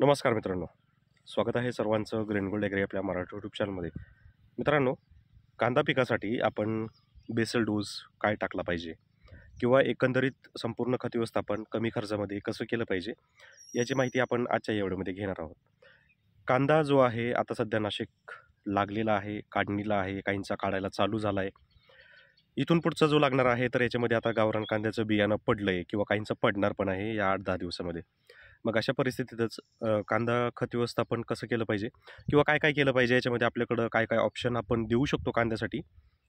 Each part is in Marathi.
नमस्कार मित्रांनो स्वागत आहे सर्वांचं ग्रेन गोल्ड एग्री आपल्या मराठी यूट्यूब चॅनलमध्ये मित्रांनो कांदा पिकासाठी आपण बेसल डोस काय टाकला पाहिजे किंवा एकंदरीत संपूर्ण खत व्यवस्थापन कमी खर्चामध्ये कसं केलं पाहिजे याची माहिती आपण आजच्या या घेणार आहोत कांदा जो आहे आता सध्या नाशिक लागलेला आहे काढणीला आहे काहींचा काढायला चालू झाला आहे इथून पुढचा जो लागणार आहे तर याच्यामध्ये आता गावरान कांद्याचं बियाणं पडलं आहे किंवा काहींचं पडणार पण आहे या आठ दहा दिवसामध्ये मग अशा परिस्थितीतच कांदा खत व्यवस्थापन कसं केलं पाहिजे किंवा काय काय केलं पाहिजे याच्यामध्ये आपल्याकडं काय काय ऑप्शन आपण देऊ शकतो कांद्यासाठी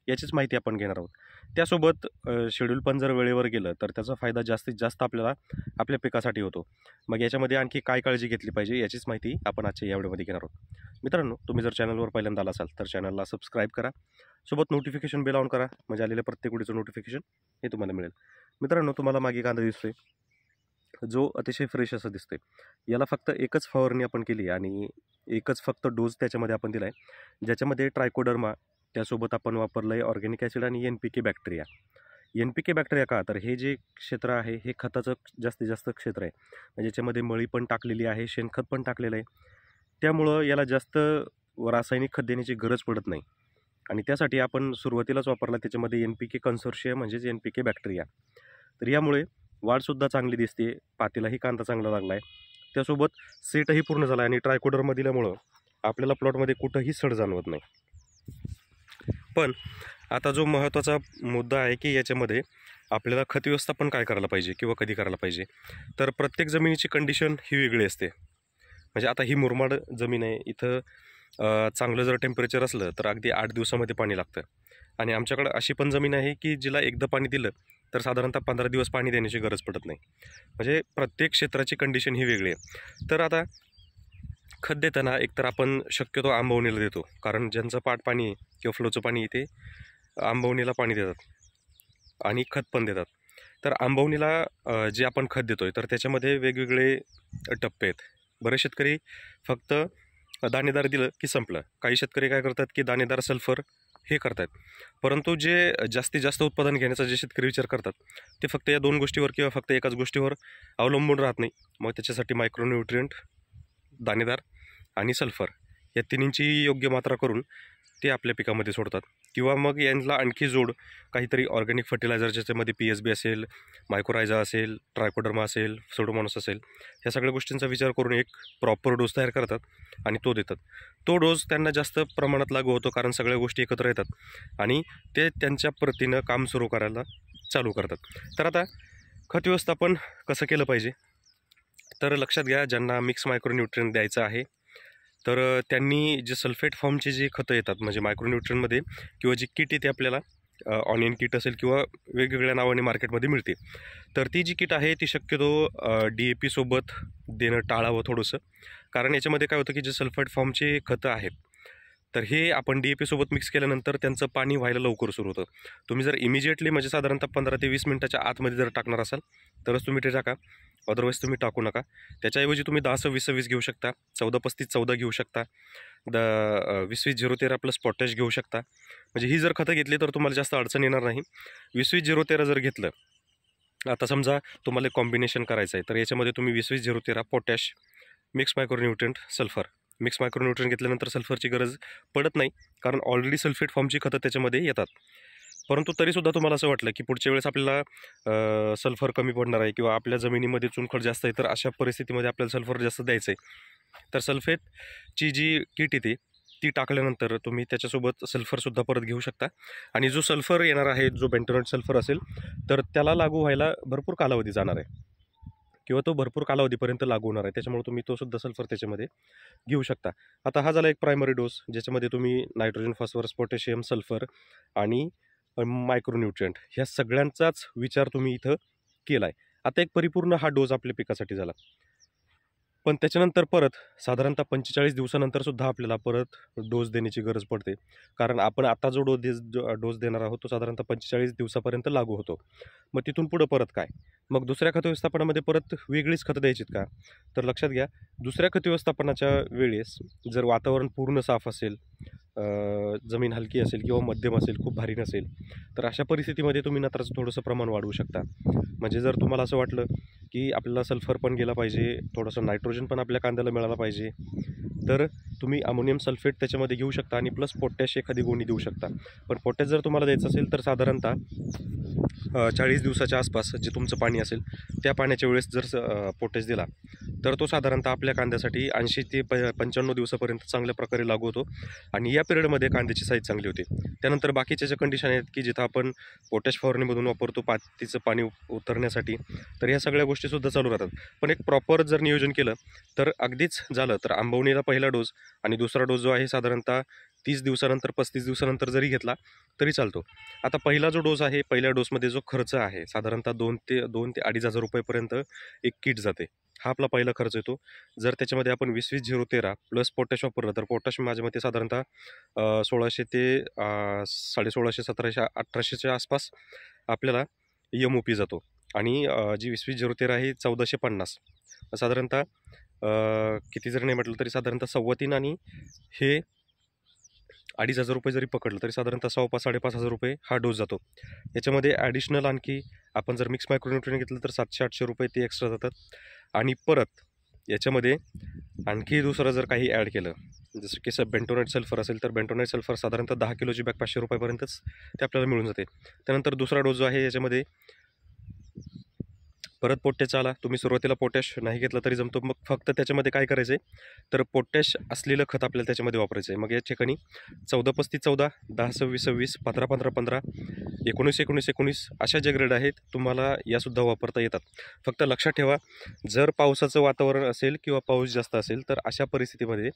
याचीच माहिती आपण घेणार आहोत त्यासोबत शेड्यूल पण जर वेळेवर गेलं तर त्याचा फायदा जास्तीत जास्त आपल्याला आपल्या पिकासाठी होतो मग याच्यामध्ये आणखी काय काळजी घेतली पाहिजे याचीच माहिती आपण आजच्या या व्हिडिओमध्ये घेणार आहोत मित्रांनो तुम्ही जर चॅनलवर पहिल्यांदा आला असाल तर चॅनलला सबस्क्राईब करा सोबत नोटिफिकेशन बिल ऑन करा म्हणजे आलेल्या प्रत्येक व्हिडिओचं नोटिफिकेशन हे तुम्हाला मिळेल मित्रांनो तुम्हाला मागे कांदा दिसतोय जो अतिशय फ्रेश असं दिसतो आहे याला फक्त एकच फवारणी आपण केली आणि एकच फक्त डोस त्याच्यामध्ये आपण दिला आहे ज्याच्यामध्ये ट्रायकोडर्मा त्यासोबत आपण वापरलं आहे ऑर्गॅनिक ॲसिड आणि N P K bacteria N P K bacteria का तर हे जे क्षेत्र आहे हे खताचं जास्तीत जास्त क्षेत्र आहे म्हणजे ज्याच्यामध्ये मळी पण टाकलेली आहे शेणखत पण टाकलेलं आहे त्यामुळं याला जास्त रासायनिक खत देण्याची गरज पडत नाही आणि त्यासाठी आपण सुरुवातीलाच वापरला त्याच्यामध्ये एन पी के कन्सोर्शिया म्हणजेच एन पी के बॅक्टेरिया तर यामुळे वाढसुद्धा चांगली दिसते पातीलाही कांदा चांगला लागला आहे त्यासोबत सेटही पूर्ण झाला आहे आणि ट्रायकोडरमध्ये दिल्यामुळं आपल्याला प्लॉटमध्ये कुठंही सड जाणवत नाही पण आता जो महत्त्वाचा मुद्दा आहे की याच्यामध्ये आपल्याला खत व्यवस्थापन काय करायला पाहिजे किंवा कधी करायला पाहिजे तर प्रत्येक जमिनीची कंडिशन ही वेगळी असते म्हणजे आता ही मुरमाड जमीन आहे इथं चांगलं जर टेम्परेचर असलं तर अगदी आठ दिवसामध्ये पाणी लागतं आणि आमच्याकडं अशी पण जमीन आहे की जिला एकदा पाणी दिलं तर साधारणतः पंधरा दिवस पाणी देण्याची गरज पडत नाही म्हणजे प्रत्येक क्षेत्राची कंडिशन ही वेगळी आहे तर आता खत देताना एकतर आपण शक्यतो आंबवणीला देतो कारण ज्यांचं पाट पाणी आहे किंवा फ्लोचं पाणी आहे ते आंबवणीला पाणी देतात आणि खत पण देतात तर आंबवणीला जे आपण खत देतो आहे तर त्याच्यामध्ये वेगवेगळे टप्पे आहेत बरेच शेतकरी फक्त दाणेदार दिलं की संपलं काही शेतकरी काय करतात की दाणेदार सल्फर हे आहेत परंतु जे जास्तीत जास्त उत्पादन घेण्याचा जे शेतकरी विचार करतात ते फक्त या दोन गोष्टीवर किंवा फक्त एकाच गोष्टीवर अवलंबून राहत नाही मग त्याच्यासाठी मायक्रोन्युट्रियंट दाणेदार आणि सल्फर या तिन्हींची योग्य मात्रा करून ते आपल्या पिकामध्ये सोडतात किंवा मग यांना आणखी जोड काहीतरी ऑर्गॅनिक फर्टिलायझर ज्याच्यामध्ये पी एस बी असेल मायक्रोरायझा असेल ट्रायकोडर्मा असेल सोडोमॉनस असेल ह्या सगळ्या गोष्टींचा विचार करून एक प्रॉपर डोस तयार करतात आणि तो देतात तो डोस त्यांना जास्त प्रमाणात लागू होतो कारण सगळ्या गोष्टी एकत्र येतात आणि ते त्यांच्या प्रतीनं काम सुरू करायला चालू करतात तर आता खत व्यवस्थापन कसं केलं पाहिजे तर लक्षात घ्या ज्यांना मिक्स मायक्रोन्यूट्रियन द्यायचं आहे तर त्यांनी जे सल्फेट फॉर्मचे जे खतं येतात म्हणजे मायक्रोन्युट्रनमध्ये किंवा जी किट येते आपल्याला ऑनियन किट असेल किंवा वेगवेगळ्या नावाने मार्केटमध्ये मिळते तर ती जी किट आहे ती शक्यतो डी ए पीसोबत देणं टाळावं थोडंसं कारण याच्यामध्ये काय होतं की जे सल्फेट फॉर्मचे खतं आहेत तर हे आपण डी ए पीसोबत मिक्स केल्यानंतर त्यांचं पाणी व्हायला लवकर सुरू होतं तुम्ही जर इमिजिएटली म्हणजे साधारणतः पंधरा ते वीस मिनटाच्या आतमध्ये जर टाकणार असाल तरच तुम्ही ते टाका अदरवाईज तुम्ही टाकू नका त्याच्याऐवजी तुम्ही दहा सव्वीस सव्वीस घेऊ शकता चौदा पस्तीस चौदा घेऊ शकता द वीस वीस झिरो तेरा प्लस पॉटॅश घेऊ शकता म्हणजे ही जर खतं घेतली तर तुम्हाला जास्त अडचण येणार नाही वीस वीस झिरो तेरा जर घेतलं आता समजा तुम्हाला कॉम्बिनेशन करायचं आहे तर याच्यामध्ये तुम्ही वीस वीस झिरो तेरा potash mix nutrient sulphur mix micronutrient घेतल्यानंतर सल्फरची गरज पडत नाही कारण ऑलरेडी सल्फेट फॉर्मची खतं त्याच्यामध्ये येतात परंतु तरीसुद्धा तुम्हाला असं वाटलं की पुढच्या वेळेस आपल्याला सल्फर कमी पडणार आहे किंवा आपल्या जमिनीमध्ये चुनखड जास्त आहे तर अशा परिस्थितीमध्ये आपल्याला सल्फर जास्त द्यायचं आहे तर सल्फेटची जी किट येते ती टाकल्यानंतर तुम्ही त्याच्यासोबत सल्फरसुद्धा परत घेऊ शकता आणि जो सल्फर येणार आहे जो बेंटोनेट सल्फर असेल तर त्याला लागू व्हायला भरपूर कालावधी जाणार आहे किंवा तो भरपूर कालावधीपर्यंत लागू होणार आहे त्याच्यामुळे तुम्ही तो सुद्धा सल्फर त्याच्यामध्ये घेऊ शकता आता हा झाला एक प्रायमरी डोस ज्याच्यामध्ये तुम्ही नायट्रोजन फॉस्फरस पोटॅशियम सल्फर आणि मायक्रोन्युट्रियंट ह्या सगळ्यांचाच विचार तुम्ही इथं केला आहे आता एक परिपूर्ण हा डोस आपल्या पिकासाठी झाला पण त्याच्यानंतर परत साधारणतः पंचेचाळीस दिवसानंतरसुद्धा आपल्याला परत डोस देण्याची गरज पडते कारण आपण आता जो डोस दे डोस देणार आहोत तो साधारणतः पंचेचाळीस दिवसापर्यंत लागू होतो मग तिथून पुढं परत काय मग दुसऱ्या खत व्यवस्थापनामध्ये परत वेगळीच खतं द्यायची का तर लक्षात घ्या दुसऱ्या खत व्यवस्थापनाच्या वेळेस जर वातावरण पूर्ण साफ असेल जमीन हलकी असेल किंवा मध्यम असेल खूप भारी नसेल तर अशा परिस्थितीमध्ये तुम्ही नत्राचं थोडंसं प्रमाण वाढवू शकता म्हणजे जर तुम्हाला असं वाटलं की आपल्याला सल्फर पण गेला पाहिजे थोडंसं नायट्रोजन पण आपल्या कांद्याला मिळाला पाहिजे तर तुम्ही अमोनियम सल्फेट त्याच्यामध्ये घेऊ शकता आणि प्लस पोटॅश एखादी गोणी देऊ शकता पण पोटॅश जर तुम्हाला द्यायचं असेल तर साधारणतः चाळीस दिवसाच्या आसपास जे तुमचं पाणी असेल त्या पाण्याच्या वेळेस जर पोटॅश दिला तर तो साधारणतः आपल्या कांद्यासाठी ऐंशी ते प पंच्याण्णव दिवसापर्यंत चांगल्या प्रकारे लागू होतो आणि या पिरियडमध्ये कांद्याची साईज चांगली होती त्यानंतर बाकीचे जे कंडिशन आहेत की जिथं आपण पोटॅश फवारणीमधून वापरतो पातीचं पाणी उतरण्यासाठी तर ह्या सगळ्या गोष्टीसुद्धा चालू राहतात पण एक प्रॉपर जर नियोजन केलं तर अगदीच झालं तर आंबवणीला पहिला डोस आणि दुसरा डोस जो आहे साधारणतः तीस दिवसानंतर पस्तीस दिवसानंतर जरी घेतला तरी चालतो आता पहिला जो डोस आहे पहिल्या डोसमध्ये जो खर्च आहे साधारणतः दोन ते दोन ते अडीच हजार रुपयेपर्यंत एक किट जाते हा आपला पहिला खर्च येतो जर त्याच्यामध्ये आपण वीस वीस झिरो तेरा प्लस पोटॅश वापरलं तर पोटॅश माझ्या मते साधारणतः सोळाशे ते सोळाशे सतराशे अठराशेच्या आसपास आपल्याला यम ओ पी जातो आणि जी वीस वीस झिरो तेरा आहे चौदाशे पन्नास साधारणतः किती जरी नाही म्हटलं तरी साधारणतः सव्वा आणि हे अडीच हजार रुपये जरी पकडलं तरी साधारणतः सव्वा पाच साडेपाच हजार रुपये हा डोस जातो याच्यामध्ये ॲडिशनल आणखी आपण जर मिक्स मायक्रोन्युट्रिन घेतलं तर सातशे आठशे रुपये ते एक्स्ट्रा जातात आणि परत याच्यामध्ये आणखी दुसरं जर काही ॲड केलं जसं की सर बेंटोनाईट सल्फर असेल तर बेंटोनाईट सल्फर साधारणतः दहा किलोची बॅग पाचशे रुपयापर्यंतच ते आपल्याला मिळून जाते त्यानंतर दुसरा डोस जो आहे याच्यामध्ये परत पोटॅश आला तुम्ही सुरुवातीला पोटॅश नाही घेतला तरी जमतो मग फक्त त्याच्यामध्ये काय करायचं आहे तर पोटॅश असलेलं खत आपल्याला त्याच्यामध्ये वापरायचं आहे मग या ठिकाणी चौदा पस्तीस चौदा दहा सव्वीस सव्वीस पंधरा पंधरा पंधरा एकोणीस एकोणीस एकोणीस अशा ज्या ग्रेड आहेत तुम्हाला यासुद्धा वापरता येतात फक्त लक्षात ठेवा जर पावसाचं वातावरण असेल किंवा पाऊस जास्त असेल तर अशा परिस्थितीमध्ये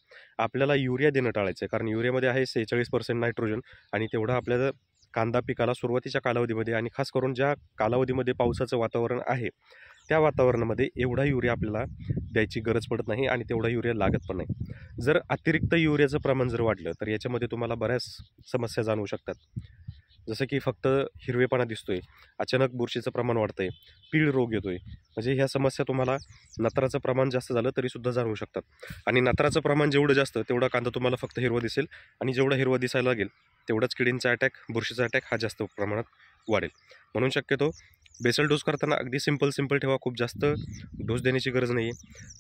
आपल्याला युरिया देणं टाळायचं आहे कारण युरियामध्ये आहे सेहेचाळीस पर्सेंट नायट्रोजन आणि तेवढा आपल्याला कांदा पिकाला सुरुवातीच्या कालावधीमध्ये आणि खास करून ज्या कालावधीमध्ये पावसाचं वातावरण आहे त्या वातावरणामध्ये एवढा युरिया आपल्याला द्यायची गरज पडत नाही आणि तेवढा युरिया लागत पण नाही जर अतिरिक्त युरियाचं प्रमाण जर वाढलं तर याच्यामध्ये तुम्हाला बऱ्याच समस्या जाणवू शकतात जसं की फक्त हिरवेपणा दिसतोय अचानक बुरशीचं प्रमाण वाढतंय पीळ रोग येतोय म्हणजे ह्या समस्या तुम्हाला नत्राचं प्रमाण जास्त झालं तरीसुद्धा जाणवू शकतात आणि नत्राचं प्रमाण जेवढं जास्त तेवढा कांदा तुम्हाला फक्त हिरवं दिसेल आणि जेवढा हिरवा दिसायला लागेल तेवढाच किडींचा अटॅक बुरशीचा अटॅक हा जास्त प्रमाणात वाढेल म्हणून शक्यतो बेसल डोस करताना अगदी सिंपल सिंपल ठेवा खूप जास्त डोस देण्याची गरज नाही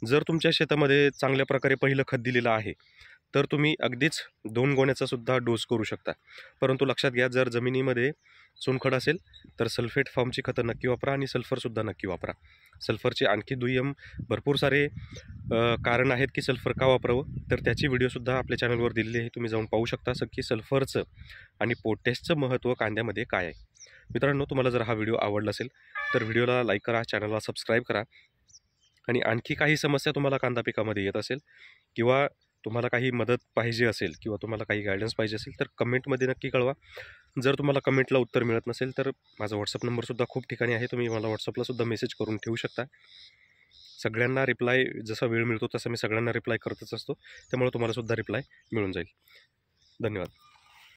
जर तुमच्या शेतामध्ये चांगल्या प्रकारे पहिलं खत दिलेलं आहे तर तुम्ही अगदीच दोन गोण्याचा सुद्धा डोस करू शकता परंतु लक्षात घ्या जर जमिनीमध्ये चुनखड असेल तर सल्फेट फॉर्मची खतं नक्की वापरा आणि सल्फरसुद्धा नक्की वापरा सल्फरचे आणखी दुय्यम भरपूर सारे कारण आहेत की सल्फर का वापरावं तर त्याची व्हिडिओसुद्धा आपल्या चॅनलवर दिलेली आहे तुम्ही जाऊन पाहू शकता स की सल्फरचं आणि पोटॅशचं महत्त्व कांद्यामध्ये काय आहे मित्रांनो तुम्हाला जर हा व्हिडिओ आवडला असेल तर व्हिडिओला लाईक करा चॅनलला सबस्क्राईब करा आणि आणखी काही समस्या तुम्हाला कांदा पिकामध्ये येत असेल किंवा तुम्हाला काही मदत पाहिजे असेल किंवा तुम्हाला काही गायडन्स पाहिजे असेल तर कमेंटमध्ये नक्की कळवा जर तुम्हाला कमेंटला उत्तर मिळत नसेल तर माझा व्हॉट्सअप नंबरसुद्धा खूप ठिकाणी आहे तुम्ही मला व्हॉट्सअपलासुद्धा मेसेज करून ठेवू शकता सगळ्यांना रिप्लाय जसा वेळ मिळतो तसा मी सगळ्यांना रिप्लाय करतच असतो त्यामुळे तुम्हालासुद्धा रिप्लाय मिळून जाईल धन्यवाद